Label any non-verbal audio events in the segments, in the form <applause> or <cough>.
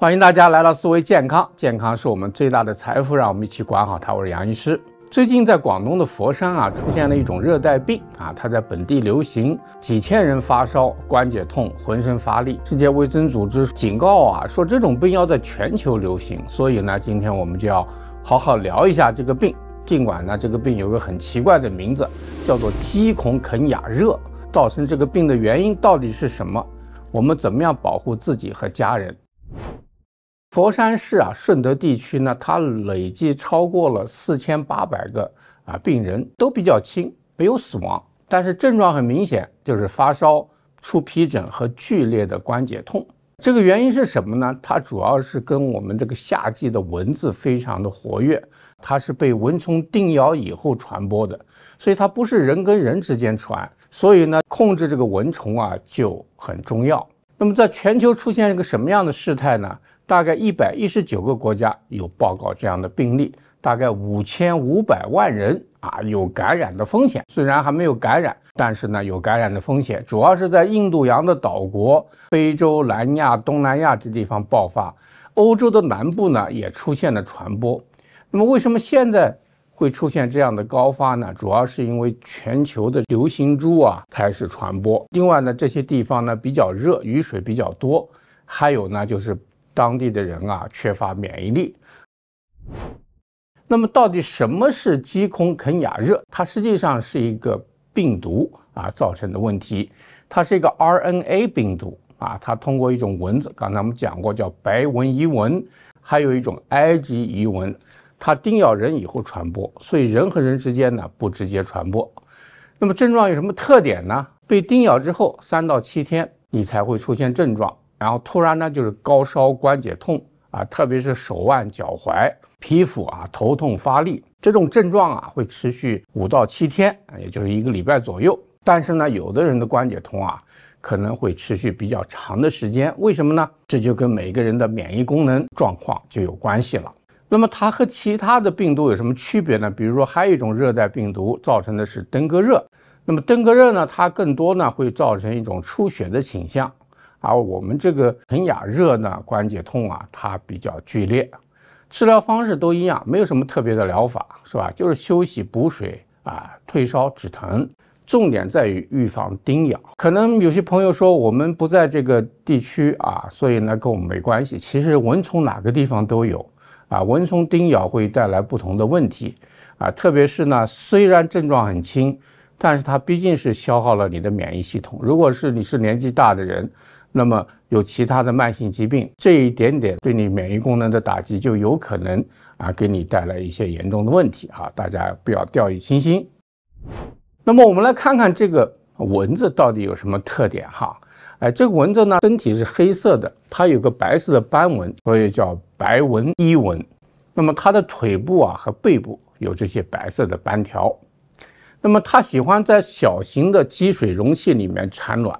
欢迎大家来到思维健康，健康是我们最大的财富，让我们一起管好它。我是杨医师。最近在广东的佛山啊，出现了一种热带病啊，它在本地流行，几千人发烧、关节痛、浑身乏力。世界卫生组织警告啊，说这种病要在全球流行。所以呢，今天我们就要好好聊一下这个病。尽管呢，这个病有个很奇怪的名字，叫做基孔肯雅热。造成这个病的原因到底是什么？我们怎么样保护自己和家人？佛山市啊，顺德地区呢，它累计超过了四千八百个啊，病人都比较轻，没有死亡，但是症状很明显，就是发烧、出皮疹和剧烈的关节痛。这个原因是什么呢？它主要是跟我们这个夏季的蚊子非常的活跃，它是被蚊虫叮咬以后传播的，所以它不是人跟人之间传。所以呢，控制这个蚊虫啊就很重要。那么在全球出现一个什么样的事态呢？大概一百一十九个国家有报告这样的病例，大概五千五百万人啊有感染的风险。虽然还没有感染，但是呢有感染的风险，主要是在印度洋的岛国、非洲、南亚、东南亚这地方爆发，欧洲的南部呢也出现了传播。那么为什么现在会出现这样的高发呢？主要是因为全球的流行猪啊开始传播，另外呢这些地方呢比较热，雨水比较多，还有呢就是。当地的人啊缺乏免疫力。那么，到底什么是基孔肯雅热？它实际上是一个病毒啊造成的问题。它是一个 RNA 病毒啊，它通过一种蚊子，刚才我们讲过叫白纹伊蚊，还有一种埃及伊蚊，它叮咬人以后传播。所以人和人之间呢不直接传播。那么症状有什么特点呢？被叮咬之后三到七天，你才会出现症状。然后突然呢，就是高烧、关节痛啊，特别是手腕、脚踝、皮肤啊，头痛、乏力这种症状啊，会持续五到七天，也就是一个礼拜左右。但是呢，有的人的关节痛啊，可能会持续比较长的时间。为什么呢？这就跟每个人的免疫功能状况就有关系了。那么它和其他的病毒有什么区别呢？比如说，还有一种热带病毒，造成的是登革热。那么登革热呢，它更多呢会造成一种出血的倾向。而我们这个尘蟓热呢，关节痛啊，它比较剧烈，治疗方式都一样，没有什么特别的疗法，是吧？就是休息、补水啊，退烧、止疼，重点在于预防叮咬。可能有些朋友说我们不在这个地区啊，所以呢跟我们没关系。其实蚊虫哪个地方都有啊，蚊虫叮咬会带来不同的问题啊，特别是呢，虽然症状很轻，但是它毕竟是消耗了你的免疫系统。如果是你是年纪大的人，那么有其他的慢性疾病，这一点点对你免疫功能的打击就有可能啊，给你带来一些严重的问题哈，大家不要掉以轻心。那么我们来看看这个蚊子到底有什么特点哈？哎，这个蚊子呢，身体是黑色的，它有个白色的斑纹，所以叫白纹伊蚊。那么它的腿部啊和背部有这些白色的斑条。那么它喜欢在小型的积水容器里面产卵。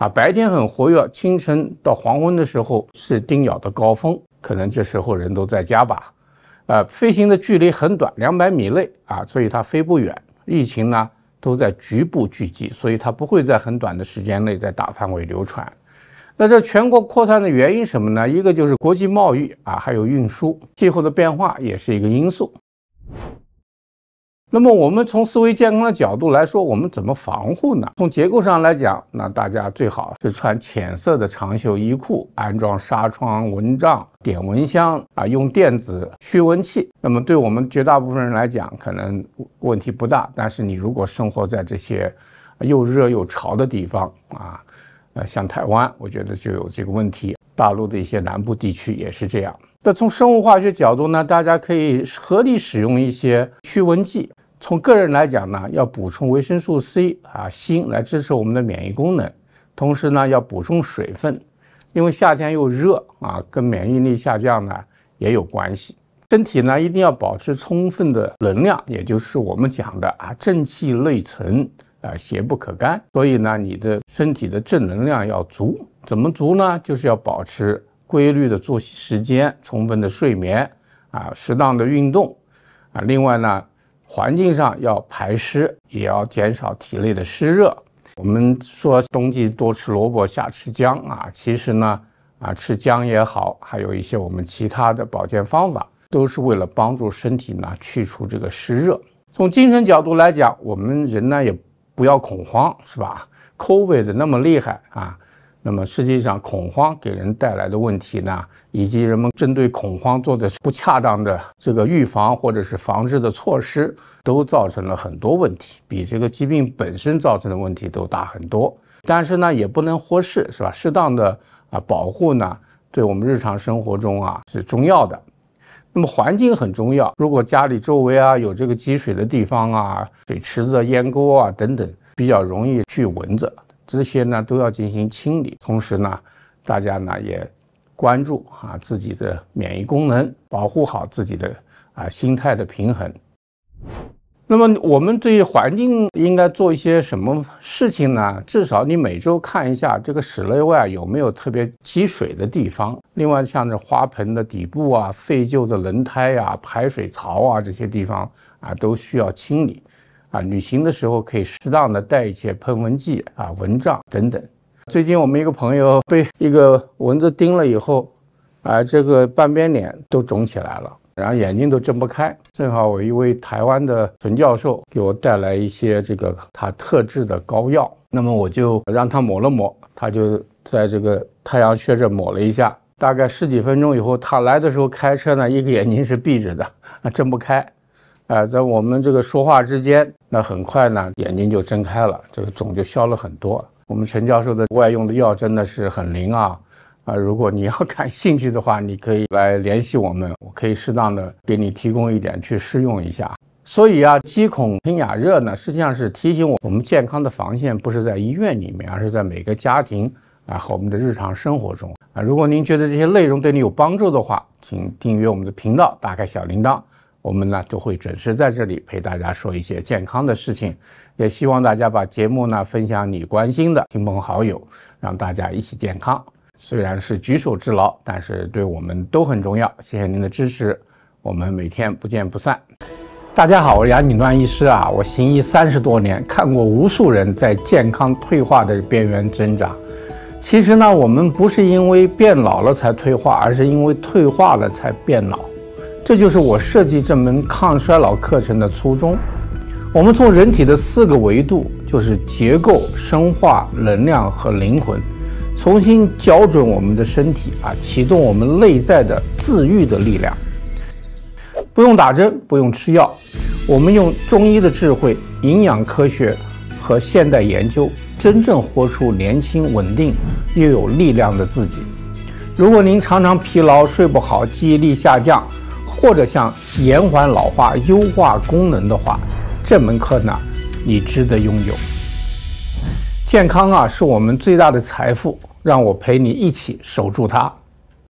啊，白天很活跃，清晨到黄昏的时候是叮咬的高峰，可能这时候人都在家吧，啊，飞行的距离很短，两百米内啊，所以它飞不远。疫情呢都在局部聚集，所以它不会在很短的时间内在大范围流传。那这全国扩散的原因什么呢？一个就是国际贸易啊，还有运输，气候的变化也是一个因素。那么我们从思维健康的角度来说，我们怎么防护呢？从结构上来讲，那大家最好是穿浅色的长袖衣裤，安装纱窗、蚊帐、点蚊香啊，用电子驱蚊器。那么对我们绝大部分人来讲，可能问题不大。但是你如果生活在这些又热又潮的地方啊，呃，像台湾，我觉得就有这个问题。大陆的一些南部地区也是这样。那从生物化学角度呢，大家可以合理使用一些驱蚊剂。从个人来讲呢，要补充维生素 C 啊、锌来支持我们的免疫功能，同时呢要补充水分，因为夏天又热啊，跟免疫力下降呢也有关系。身体呢一定要保持充分的能量，也就是我们讲的啊，正气内存啊，邪不可干。所以呢，你的身体的正能量要足，怎么足呢？就是要保持规律的作息时间，充分的睡眠啊，适当的运动啊。另外呢。环境上要排湿，也要减少体内的湿热。我们说冬季多吃萝卜，夏吃姜啊。其实呢，啊吃姜也好，还有一些我们其他的保健方法，都是为了帮助身体呢去除这个湿热。从精神角度来讲，我们人呢也不要恐慌，是吧？COVID 那么厉害啊。那么实际上，恐慌给人带来的问题呢，以及人们针对恐慌做的不恰当的这个预防或者是防治的措施，都造成了很多问题，比这个疾病本身造成的问题都大很多。但是呢，也不能忽视，是吧？适当的啊保护呢，对我们日常生活中啊是重要的。那么环境很重要，如果家里周围啊有这个积水的地方啊、水池子啊、烟沟啊等等，比较容易去蚊子。这些呢都要进行清理，同时呢，大家呢也关注啊自己的免疫功能，保护好自己的啊心态的平衡。那么我们对环境应该做一些什么事情呢？至少你每周看一下这个室内外有没有特别积水的地方。另外，像这花盆的底部啊、废旧的轮胎呀、排水槽啊这些地方啊，都需要清理。啊，旅行的时候可以适当的带一些喷蚊剂啊、蚊帐等等。最近我们一个朋友被一个蚊子叮了以后，啊，这个半边脸都肿起来了，然后眼睛都睁不开。正好我一位台湾的陈教授给我带来一些这个他特制的膏药，那么我就让他抹了抹，他就在这个太阳穴这抹了一下，大概十几分钟以后，他来的时候开车呢，一个眼睛是闭着的，啊，睁不开。啊，在我们这个说话之间，那很快呢，眼睛就睁开了，这个肿就消了很多。我们陈教授的外用的药真的是很灵啊！啊，如果你要 <laughs> 感兴趣的话，你可以来联系我们，我可以适当的给你提供一点去试用一下。所以啊，肌孔喷雅热呢，实际上是提醒我，我们健康的防线不是在医院里面，而是在每个家庭啊和我们的日常生活中啊。如果您觉得这些内容对你有帮助的话，请订阅我们的频道，打开小铃铛。我们呢都会准时在这里陪大家说一些健康的事情，也希望大家把节目呢分享你关心的亲朋好友，让大家一起健康。虽然是举手之劳，但是对我们都很重要。谢谢您的支持，我们每天不见不散。大家好，我是杨锦端医师啊，我行医三十多年，看过无数人在健康退化的边缘挣扎。其实呢，我们不是因为变老了才退化，而是因为退化了才变老。这就是我设计这门抗衰老课程的初衷。我们从人体的四个维度，就是结构、生化、能量和灵魂，重新校准我们的身体啊，启动我们内在的自愈的力量。不用打针，不用吃药，我们用中医的智慧、营养科学和现代研究，真正活出年轻、稳定又有力量的自己。如果您常常疲劳、睡不好、记忆力下降，或者像延缓老化、优化功能的话，这门课呢，你值得拥有。健康啊，是我们最大的财富，让我陪你一起守住它。